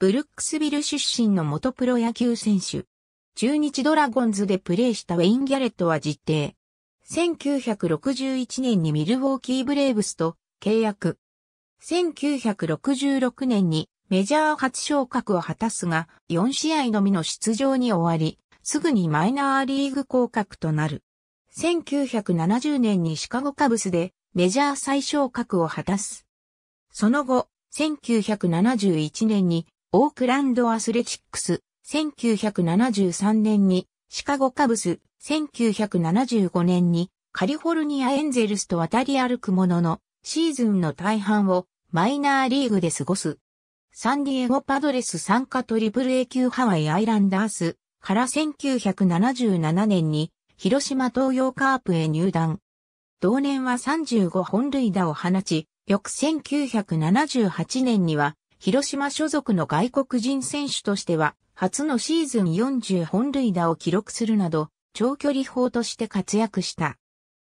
ブルックスビル出身の元プロ野球選手。中日ドラゴンズでプレーしたウェイン・ギャレットは実定。1961年にミルウォーキーブレーブスと契約。1966年にメジャー初昇格を果たすが、4試合のみの出場に終わり、すぐにマイナーリーグ降格となる。1970年にシカゴカブスでメジャー最昇格を果たす。その後、1971年にオークランドアスレチックス、1973年に、シカゴカブス、1975年に、カリフォルニアエンゼルスと渡り歩くものの、シーズンの大半をマイナーリーグで過ごす。サンディエゴパドレス参加トリプル A 級ハワイアイランダースから1977年に広島東洋カープへ入団。同年は35本塁打を放ち、翌1978年には広島所属の外国人選手としては、初のシーズン40本塁打を記録するなど、長距離砲として活躍した。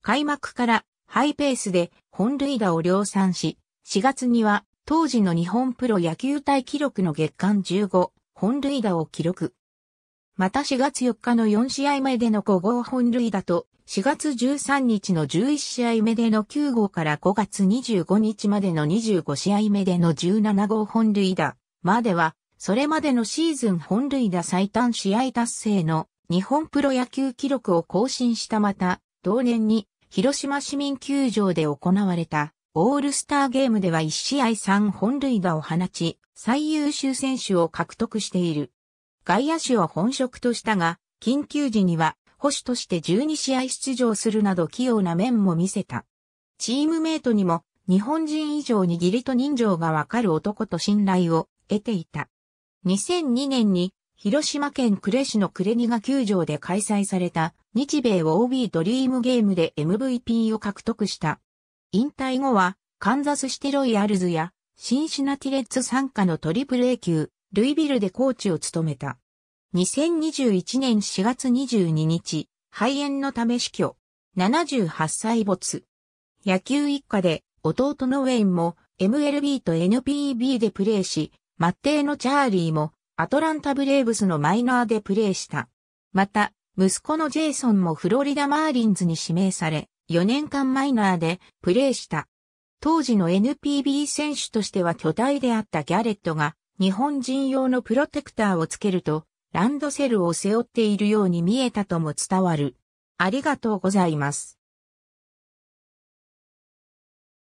開幕からハイペースで本塁打を量産し、4月には当時の日本プロ野球隊記録の月間15本塁打を記録。また4月4日の4試合目での5号本塁打と4月13日の11試合目での9号から5月25日までの25試合目での17号本塁打までは、それまでのシーズン本塁打最短試合達成の日本プロ野球記録を更新したまた、同年に広島市民球場で行われたオールスターゲームでは1試合3本塁打を放ち、最優秀選手を獲得している。外野手は本職としたが、緊急時には捕手として12試合出場するなど器用な面も見せた。チームメイトにも日本人以上に義理と人情がわかる男と信頼を得ていた。2002年に広島県呉市の呉ニガ球場で開催された日米 OB ドリームゲームで MVP を獲得した。引退後はカンザスシテロイヤルズやシンシナティレッツ参加のトリプル A 級、ルイビルでコーチを務めた。2021年4月22日、肺炎のため死去。78歳没。野球一家で、弟のウェインも MLB と NPB でプレーし、末帝のチャーリーもアトランタブレーブスのマイナーでプレーした。また、息子のジェイソンもフロリダマーリンズに指名され、4年間マイナーでプレーした。当時の NPB 選手としては巨体であったギャレットが、日本人用のプロテクターをつけると、ランドセルを背負っているように見えたとも伝わる。ありがとうございます。